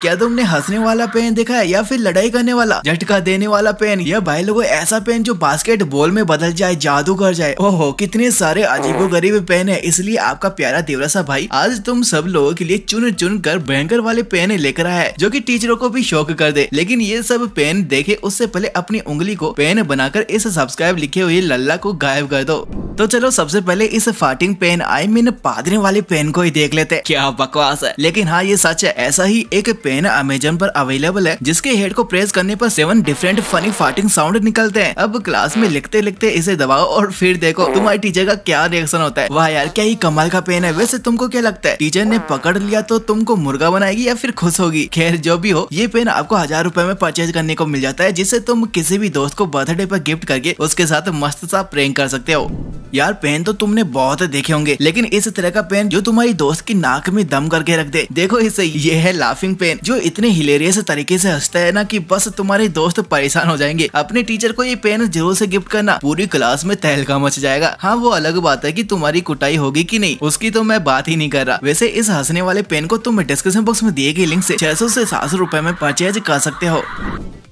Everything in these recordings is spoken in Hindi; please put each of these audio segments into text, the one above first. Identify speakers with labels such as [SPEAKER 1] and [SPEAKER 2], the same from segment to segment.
[SPEAKER 1] क्या तुमने हंसने वाला पेन देखा है या फिर लड़ाई करने वाला झटका देने वाला पेन या भाई लोगों ऐसा पेन जो बास्केट बॉल में बदल जाए जादू कर जाए ओहो कितने सारे अजीबो गरीब पेन है इसलिए आपका प्यारा देवरासा भाई आज तुम सब लोगों के लिए चुन चुन कर भयंकर वाले पेन लेकर आया है जो की टीचरों को भी शौक कर दे लेकिन ये सब पेन देखे उससे पहले अपनी उंगली को पेन बनाकर इस सब्सक्राइब लिखे हुए लल्ला को गायब कर दो तो चलो सबसे पहले इस फाटिंग पेन आई मीन पादरी वाले पेन को ही देख लेते क्या बकवास है लेकिन हाँ ये सच है ऐसा ही एक पेन अमेजोन पर अवेलेबल है जिसके हेड को प्रेस करने पर seven different funny farting sound निकलते हैं अब क्लास में लिखते लिखते इसे दबाओ और फिर देखो तुम्हारे टीचर का क्या रिएक्शन होता है वाह यार क्या ही कमाल का पेन है वैसे तुमको क्या लगता है टीचर ने पकड़ लिया तो तुमको मुर्गा बनाएगी या फिर खुश होगी खैर जो भी हो ये पेन आपको हजार रूपए में परचेज करने को मिल जाता है जिससे तुम किसी भी दोस्त को बर्थडे पर गिफ्ट करके उसके साथ मस्त सा प्रेम कर सकते हो यार पेन तो तुमने बहुत देखे होंगे लेकिन इस तरह का पेन जो तुम्हारी दोस्त की नाक में दम करके रख दे देखो इसे ये है लाफिंग पेन जो इतने हिलेरियस तरीके से हंसता है ना कि बस तुम्हारे दोस्त परेशान हो जाएंगे अपने टीचर को ये पेन जरूर से गिफ्ट करना पूरी क्लास में तहलका मच जाएगा हाँ वो अलग बात है की तुम्हारी कुटाई होगी की नहीं उसकी तो मैं बात ही नहीं कर रहा वैसे इस हंसने वाले पेन को तुम डिस्क्रिप्शन बॉक्स में दिए गए लिंक ऐसी छह सौ ऐसी सात सौ रूपए में परचेज कर सकते हो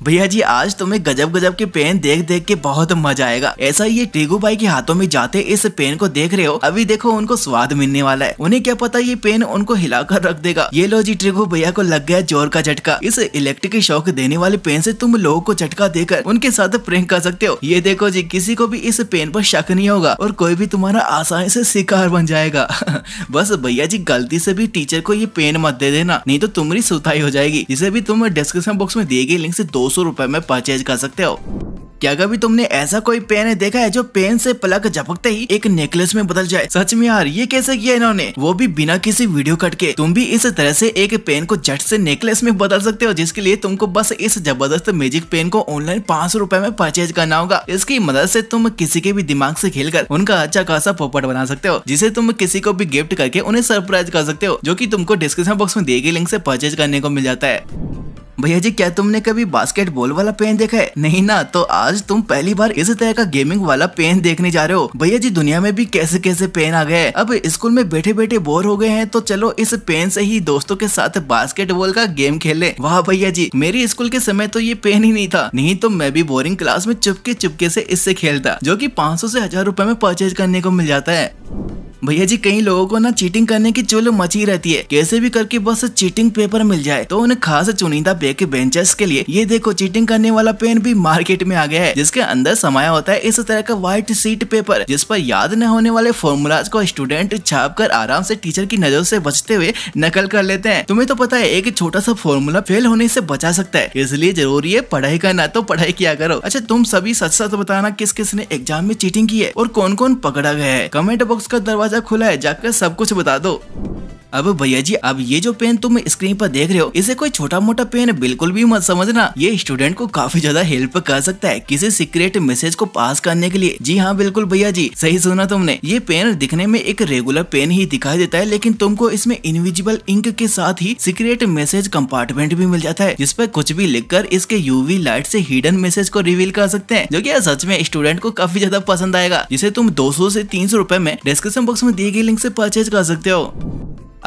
[SPEAKER 1] भैया जी आज तुम्हें गजब गजब के पेन देख देख के बहुत मजा आएगा ऐसा ये टेगू भाई के हाथों में जाते इस पेन को देख रहे हो अभी देखो उनको स्वाद मिलने वाला है उन्हें क्या पता ये पेन उनको हिलाकर रख देगा ये लो जी टेगू भैया को लग गया जोर का झटका इस इलेक्ट्रिक शौक देने वाले पेन से तुम लोगो को झटका देकर उनके साथ प्रेम कर सकते हो ये देखो जी किसी को भी इस पेन पर शक नहीं होगा और कोई भी तुम्हारा आसानी से शिकार बन जाएगा बस भैया जी गलती से भी टीचर को ये पेन मत दे देना नहीं तो तुम्हारी सुथाई हो जाएगी इसे भी तुम डिस्क्रिप्शन बॉक्स में दिए गए लिंक से दोस्त सौ में परचेज कर सकते हो क्या कभी तुमने ऐसा कोई पेन देखा है जो पेन से पलक झपकते ही एक नेकलेस में बदल जाए सच में यार ये कैसे किया इन्होंने वो भी बिना किसी वीडियो कट के तुम भी इस तरह से एक पेन को झट से नेकलेस में बदल सकते हो जिसके लिए तुमको बस इस जबरदस्त मैजिक पेन को ऑनलाइन पाँच सौ रूपए में परचेज करना होगा इसकी मदद ऐसी तुम किसी के भी दिमाग खेल कर उनका अच्छा खासा पोपट बना सकते हो जिसे तुम किसी को भी गिफ्ट करके उन्हें सरप्राइज कर सकते हो जो की तुमको डिस्क्रिप्शन बॉक्स में दिए गए लिंक ऐसी परचेज करने को मिल जाता है भैया जी क्या तुमने कभी बास्केटबॉल वाला पेन देखा है नहीं ना तो आज तुम पहली बार इस तरह का गेमिंग वाला पेन देखने जा रहे हो भैया जी दुनिया में भी कैसे कैसे पेन आ गए अब स्कूल में बैठे बैठे बोर हो गए हैं तो चलो इस पेन से ही दोस्तों के साथ बास्केटबॉल का गेम खेले वाह भैया जी मेरे स्कूल के समय तो ये पेन ही नहीं था नहीं तो मैं भी बोरिंग क्लास में चुपके चुपके से इससे खेलता जो की पाँच सौ से हजार रूपए में परचेज करने को मिल जाता है भैया जी कई लोगों को ना चीटिंग करने की चुल मची रहती है कैसे भी करके बस चीटिंग पेपर मिल जाए तो उन्हें खास चुनिंदा बैक बेंचेस के लिए ये देखो चीटिंग करने वाला पेन भी मार्केट में आ गया है जिसके अंदर समाया होता है इस तरह का व्हाइट सीट पेपर जिस पर याद न होने वाले फॉर्मूलाज को स्टूडेंट छाप कर आराम से टीचर की नजर से बचते हुए नकल कर लेते हैं तुम्हें तो पता है एक छोटा सा फॉर्मूला फेल होने से बचा सकता है इसलिए जरूरी है पढ़ाई करना तो पढ़ाई किया करो अच्छा तुम सभी सच सच बताना किस किस ने एग्जाम में चीटिंग की है और कौन कौन पकड़ा गया है कमेंट बॉक्स का दरवाजा दरवाजा खुला है जाकर सब कुछ बता दो अब भैया जी अब ये जो पेन तुम स्क्रीन पर देख रहे हो इसे कोई छोटा मोटा पेन बिल्कुल भी मत समझना ये स्टूडेंट को काफी ज्यादा हेल्प कर सकता है किसी सीक्रेट मैसेज को पास करने के लिए जी हाँ बिल्कुल भैया जी सही सुना तुमने ये पेन दिखने में एक रेगुलर पेन ही दिखाई देता है लेकिन तुमको इसमें इनविजिबल इंक के साथ ही सीक्रेट मैसेज कंपार्टमेंट भी मिल जाता है जिसपे कुछ भी लिखकर इसके यूवी लाइट से हिडन मैसेज को रिवील कर सकते हैं जो कि सच में स्टूडेंट को काफी ज्यादा पसंद आएगा जिसे तुम 200 से 300 रुपए में डिस्क्रिप्शन बॉक्स में दिए गए लिंक से परचेज कर सकते हो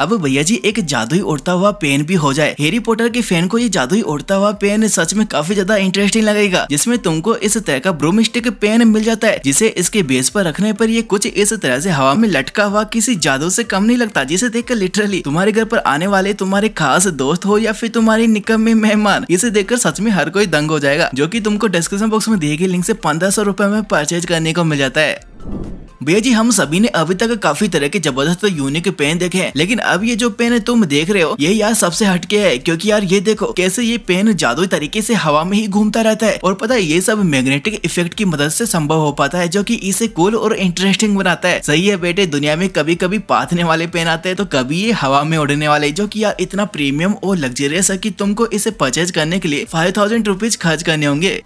[SPEAKER 1] अब भैया जी एक जादुई उड़ता हुआ पेन भी हो जाए हेरी पॉटर के फैन को ये जादुई उड़ता हुआ पेन सच में काफी ज्यादा इंटरेस्टिंग लगेगा जिसमे तुमको इस तरह का ब्रोमिस्टिक पेन मिल जाता है जिसे इसके बेस पर रखने पर ये कुछ इस तरह से हवा में लटका हुआ किसी जादू से कम नहीं लगता जिसे देखकर लिटरली तुम्हारे घर पर आने वाले तुम्हारे खास दोस्त हो या फिर तुम्हारी निकम में मेहमान इसे देखकर सच में हर कोई दंग हो जाएगा जो की तुमको डिस्क्रिप्शन बॉक्स में दिए गए लिंक से पंद्रह सौ में परचेज करने को मिल जाता है भैया जी हम सभी ने अभी तक काफी तरह के जबरदस्त यूनिक पेन देखे हैं लेकिन अब ये जो पेन तुम देख रहे हो ये यार सबसे हटके है क्योंकि यार ये देखो कैसे ये पेन जादुई तरीके से हवा में ही घूमता रहता है और पता है ये सब मैग्नेटिक इफेक्ट की मदद से संभव हो पाता है जो की इसे कूल और इंटरेस्टिंग बनाता है सही है बेटे दुनिया में कभी कभी पाथने वाले पेन आते हैं तो कभी ये हवा में उड़ने वाले जो की यार इतना प्रीमियम और लग्जरियस है की तुमको इसे परचेज करने के लिए फाइव थाउजेंड रुपीज खर्च करने होंगे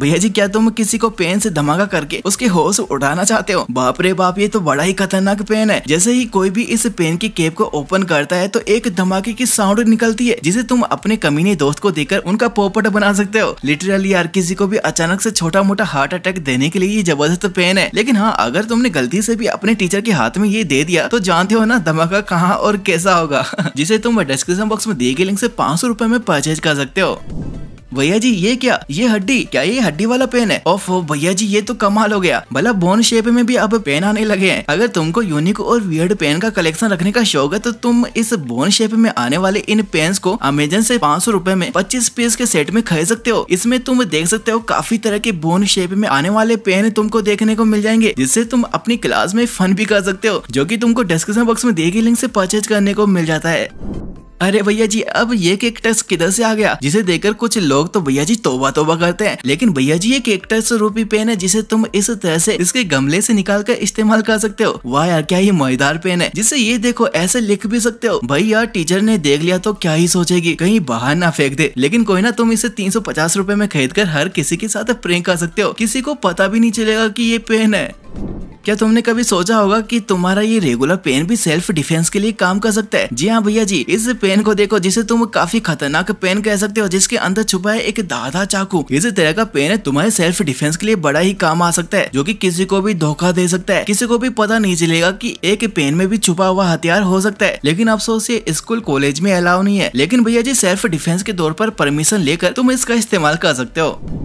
[SPEAKER 1] भैया जी क्या तुम किसी को पेन से धमाका करके उसके होश उड़ाना चाहते हो बाप रे बाप ये तो बड़ा ही खतरनाक पेन है जैसे ही कोई भी इस पेन की केप को ओपन करता है तो एक धमाके की साउंड निकलती है जिसे तुम अपने कमीने दोस्त को देकर उनका पोपट बना सकते हो लिटरली यार किसी को भी अचानक से छोटा मोटा हार्ट अटैक देने के लिए ये जबरदस्त पेन है लेकिन हाँ अगर तुमने गलती से भी अपने टीचर के हाथ में ये दे दिया तो जानते हो ना धमाका कहाँ और कैसा होगा जिसे तुम डिस्क्रिप्शन बॉक्स में दिए गए लिंक से पाँच सौ में परचेज कर सकते हो भैया जी ये क्या ये हड्डी क्या ये हड्डी वाला पेन है ओफ भैया जी ये तो कमाल हो गया भला बोन शेप में भी अब पेन आने लगे हैं अगर तुमको यूनिक और वियर्ड पेन का कलेक्शन रखने का शौक है तो तुम इस बोन शेप में आने वाले इन पेन को अमेजन से पाँच सौ रूपए में पच्चीस पीस के सेट में खरीद सकते हो इसमें तुम देख सकते हो काफी तरह के बोन शेप में आने वाले पेन तुमको देखने को मिल जाएंगे जिससे तुम अपनी क्लास में फन भी कर सकते हो जो की तुमको डिस्क्रिप्शन बॉक्स में दिए गए लिंक ऐसी परचेज करने को मिल जाता है अरे भैया जी अब ये केकटस किधर से आ गया जिसे देखकर कुछ लोग तो भैया जी तोबा तोबा करते हैं लेकिन भैया जी ये केकटस रूपी पेन है जिसे तुम इस तरह से इसके गमले से निकाल कर इस्तेमाल कर सकते हो वाह यार क्या ये मजेदार पेन है जिसे ये देखो ऐसे लिख भी सकते हो भाई यार टीचर ने देख लिया तो क्या ही सोचेगी कहीं बाहर ना फेंक दे लेकिन कोई ना तुम इसे तीन सौ पचास रूपए में खरीद कर हर किसी के साथ प्रेम कर सकते हो किसी को पता भी नहीं चलेगा की ये पेन है क्या तुमने कभी सोचा होगा कि तुम्हारा ये रेगुलर पेन भी सेल्फ डिफेंस के लिए काम कर सकता है जी हाँ भैया जी इस पेन पेन को देखो जिसे तुम काफी खतरनाक पेन कह सकते हो जिसके अंदर छुपा है एक दादा चाकू इस तरह का पेन तुम्हारे सेल्फ डिफेंस के लिए बड़ा ही काम आ सकता है जो कि किसी को भी धोखा दे सकता है किसी को भी पता नहीं चलेगा कि एक पेन में भी छुपा हुआ हथियार हो सकता है लेकिन अफसोस ये स्कूल कॉलेज में अलाउ नहीं है लेकिन भैया जी सेल्फ डिफेंस के तौर पर परमिशन लेकर तुम इसका इस्तेमाल कर सकते हो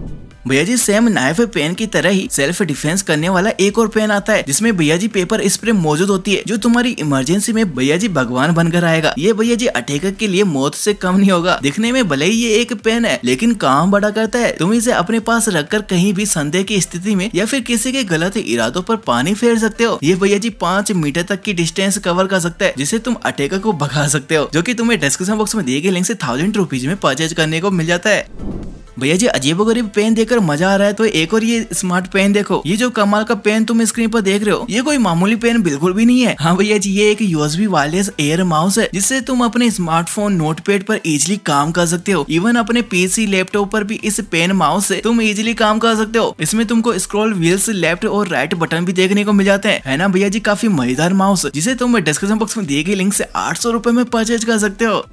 [SPEAKER 1] भैया जी सेम नाइफ पेन की तरह ही सेल्फ डिफेंस करने वाला एक और पेन आता है जिसमें भैया जी पेपर स्प्रे मौजूद होती है जो तुम्हारी इमरजेंसी में भैया जी भगवान बनकर आएगा ये भैया जी अटेक के लिए मौत से कम नहीं होगा दिखने में भले ही ये एक पेन है लेकिन काम बड़ा करता है तुम इसे अपने पास रखकर कहीं भी संदेह की स्थिति में या फिर किसी के गलत इरादों पर पानी फेर सकते हो ये भैया जी पाँच मीटर तक की डिस्टेंस कवर कर सकता है जिसे तुम अटेक को भगा सकते हो जो की तुम्हें डिस्क्रिप्शन बॉक्स में दिए गए लिंक से थाउजेंड रुपीज में परचेज करने को मिल जाता है भैया जी गरीब पेन देकर मजा आ रहा है तो एक और ये स्मार्ट पेन देखो ये जो कमाल का पेन तुम स्क्रीन पर देख रहे हो ये कोई मामूली पेन बिल्कुल भी नहीं है हाँ भैया जी ये एक यूएसबी वायरलेस एयर माउस है जिससे तुम अपने स्मार्टफोन नोटपैड पर इजिली काम कर सकते हो इवन अपने पीसी लैपटॉप पर भी इस पेन माउस से तुम इजिली काम कर सकते हो इसमें तुमको स्क्रॉल व्हील्स लेफ्ट और राइट बटन भी देखने को मिल जाते हैं है ना भैया जी काफी मजेदार माउस जिसे तुम डिस्क्रिप्शन बॉक्स में दिए गए लिंक से आठ सौ में परचेज कर सकते हो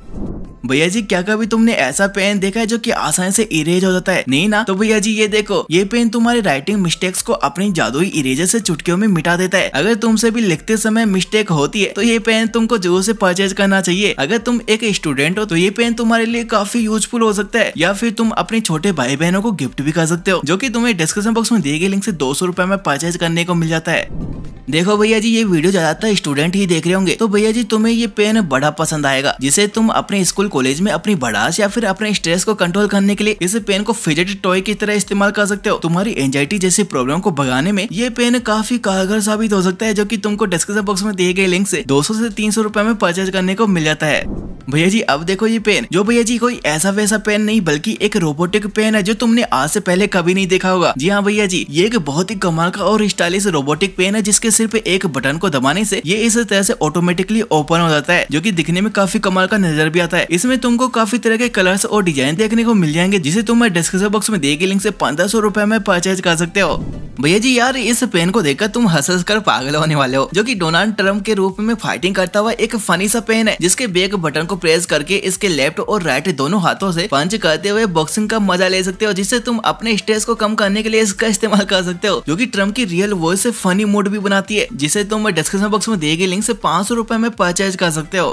[SPEAKER 1] भैया जी क्या कभी तुमने ऐसा पेन देखा है जो कि आसानी से इरेज हो जाता है नहीं ना तो भैया जी ये देखो ये पेन तुम्हारे राइटिंग मिस्टेक्स को अपनी जादुई इरेजर से चुटकियों में मिटा देता है अगर तुमसे भी लिखते समय मिस्टेक होती है तो ये पेन तुमको जरूर से परचेज करना चाहिए अगर तुम एक स्टूडेंट हो तो ये पेन तुम्हारे लिए काफी यूजफुल हो सकता है या फिर तुम अपने छोटे भाई बहनों को गिफ्ट भी कर सकते हो जो की तुम्हें डिस्क्रिप्शन बॉक्स में दिए गए लिंक से दो सौ में परचेज करने को मिल जाता है देखो भैया जी ये वीडियो ज्यादातर स्टूडेंट ही देख रहे होंगे तो भैया जी तुम्हें ये पेन बड़ा पसंद आएगा जिसे तुम अपने स्कूल कॉलेज में अपनी भड़ास या फिर अपने स्ट्रेस को कंट्रोल करने के लिए इस पेन को फिजेट टॉय की तरह इस्तेमाल कर सकते हो तुम्हारी एंजाइटी जैसी प्रॉब्लम को भगाने में ये पेन काफी कारगर साबित हो सकता है जो की तुमको डिस्क्रिप्शन बॉक्स में दिए गए लिंक से सौ ऐसी तीन सौ में परचेज करने को मिल जाता है भैया जी अब देखो ये पेन जो भैया जी कोई ऐसा वैसा पेन नहीं बल्कि एक रोबोटिक पेन है जो तुमने आज से पहले कभी नहीं देखा होगा जी हाँ भैया जी ये एक बहुत ही कमाल का और स्टाइलिश रोबोटिक पेन है जिसके सिर्फ एक बटन को दबाने से ये इस तरह से ऑटोमेटिकली ओपन हो जाता है जो की दिखने में काफी कमाल का नजर भी आता है इसमें तुमको काफी तरह के कलर्स और डिजाइन देखने को मिल जाएंगे जिसे तुम डिस्क्रिप्शन बॉक्स में देगी लिंक से पंद्रह सौ रुपए में परचेज कर सकते हो भैया जी यार इस पेन को देखकर तुम हंस हंस कर पागल होने वाले हो जो कि डोनाल्ड ट्रम्प के रूप में फाइटिंग करता हुआ एक फनी सा पेन है जिसके बैक बटन को प्रेस करके इसके लेफ्ट और राइट दोनों हाथों से पंच करते हुए बॉक्सिंग का मजा ले सकते हो जिससे तुम अपने स्ट्रेस को कम करने के लिए इसका इस्तेमाल कर सकते हो जो की ट्रम्प की रियल वॉइस से फनी मूड भी बना आती है जिसे तुम डिस्क्रिप्शन बॉक्स में दिए गए लिंक से पाँच सौ रूपए में परचेज कर सकते हो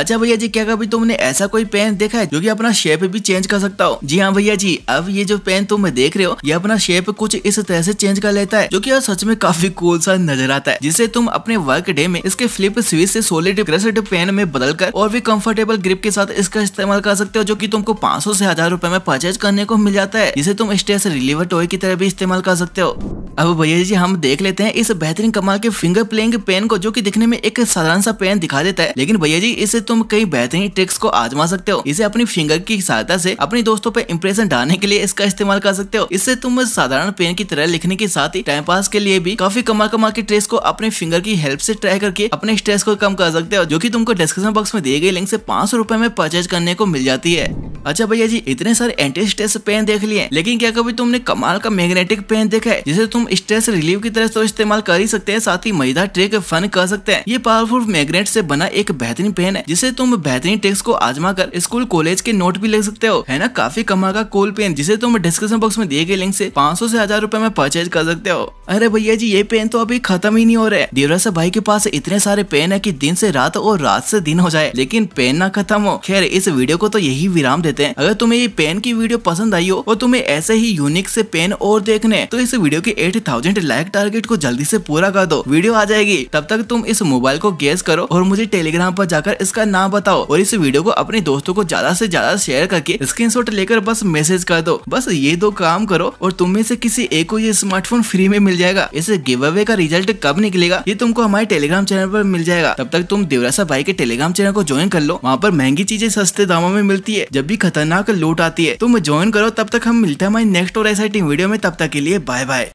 [SPEAKER 1] अच्छा भैया जी क्या कभी तुमने ऐसा कोई पेन देखा है जो कि अपना शेप भी चेंज कर सकता हो जी हाँ भैया जी अब ये जो पेन तुम देख रहे हो ये अपना शेप कुछ इस तरह से चेंज कर लेता है जो की सच में काफी कूल सा नजर आता है जिसे तुम अपने वर्क डे में इसके फ्लिप स्विच से सोलिड ग्रेसिड पेन में बदल कर और भी कंफर्टेबल ग्रिप के साथ इसका इस्तेमाल कर सकते हो जो की तुमको पांच सौ से हजार रूपए में परचेज करने को मिल जाता है जिसे तुम स्ट्रेस रिलीवर टॉय की तरह भी इस्तेमाल कर सकते हो अब भैया जी हम देख लेते हैं इस बेहतरीन कमाल यामाहा के फिंगर प्लेइंग पेन को जो कि दिखने में एक साधारण सा पेन दिखा देता है लेकिन भैया जी इसे तुम कई बेहतरीन ट्रिक्स को आजमा सकते हो इसे अपनी फिंगर की सहायता से अपने दोस्तों पर इम्प्रेशन डालने के लिए इसका इस्तेमाल कर सकते हो इससे तुम साधारण पेन की तरह लिखने के साथ ही टाइम पास के लिए भी काफी कमा कमा के ट्रेस को अपने फिंगर की हेल्प से ट्राई करके अपने स्ट्रेस को कम कर सकते हो जो की तुमको डिस्क्रिप्शन बॉक्स में दिए गए लिंक से पांच सौ में परचेज करने को मिल जाती है अच्छा भैया जी इतने सारे एंटी स्ट्रेस पेन देख लिए लेकिन क्या कभी तुमने कमाल का मैग्नेटिक पेन देखा है जिसे तुम स्ट्रेस रिलीव की तरह तो इस्तेमाल कर ही सकते हैं साथ ही मजेदार ट्रिक फन कर सकते हैं ये पावरफुल मैग्नेट से बना एक बेहतरीन पेन है जिसे तुम बेहतरीन टेक्स को आजमा कर स्कूल कॉलेज के नोट भी ले सकते हो है ना काफी कमा का कोल पेन जिसे तुम डिस्क्रिप्शन बॉक्स में दिए गए लिंक से 500 से हजार रूपए में परचेज कर सकते हो अरे भैया जी ये पेन तो अभी खत्म ही नहीं हो रहे देवराज भाई के पास इतने सारे पेन है की दिन ऐसी रात और रात ऐसी दिन हो जाए लेकिन पेन ना खत्म हो खैर इस वीडियो को तो यही विराम देते हैं अगर तुम्हें ये पेन की वीडियो पसंद आई हो और तुम्हें ऐसे ही यूनिक से पेन और देखने तो इस वीडियो के एट लाइक टारगेट को जल्दी से पूरा कर दो वीडियो आ जाएगी तब तक तुम इस मोबाइल को गैस करो और मुझे टेलीग्राम पर जाकर इसका नाम बताओ और इस वीडियो को अपने दोस्तों को ज्यादा से ज्यादा शेयर करके स्क्रीन लेकर बस मैसेज कर दो बस ये दो काम करो और तुम में से किसी एक को ये स्मार्टफोन फ्री में मिल जाएगा इस गिव अवे का रिजल्ट कब निकलेगा ये तुमको हमारे टेलीग्राम चैनल पर मिल जाएगा तब तक तुम देवरासा भाई के टेलीग्राम चैनल को ज्वाइन कर लो वहाँ पर महंगी चीजें सस्ते दामों में मिलती है जब भी खतरनाक लूट आती है तुम ज्वाइन करो तब तक हम मिलते हैं हमारे नेक्स्ट और ऐसा वीडियो में तब तक के लिए बाय बाय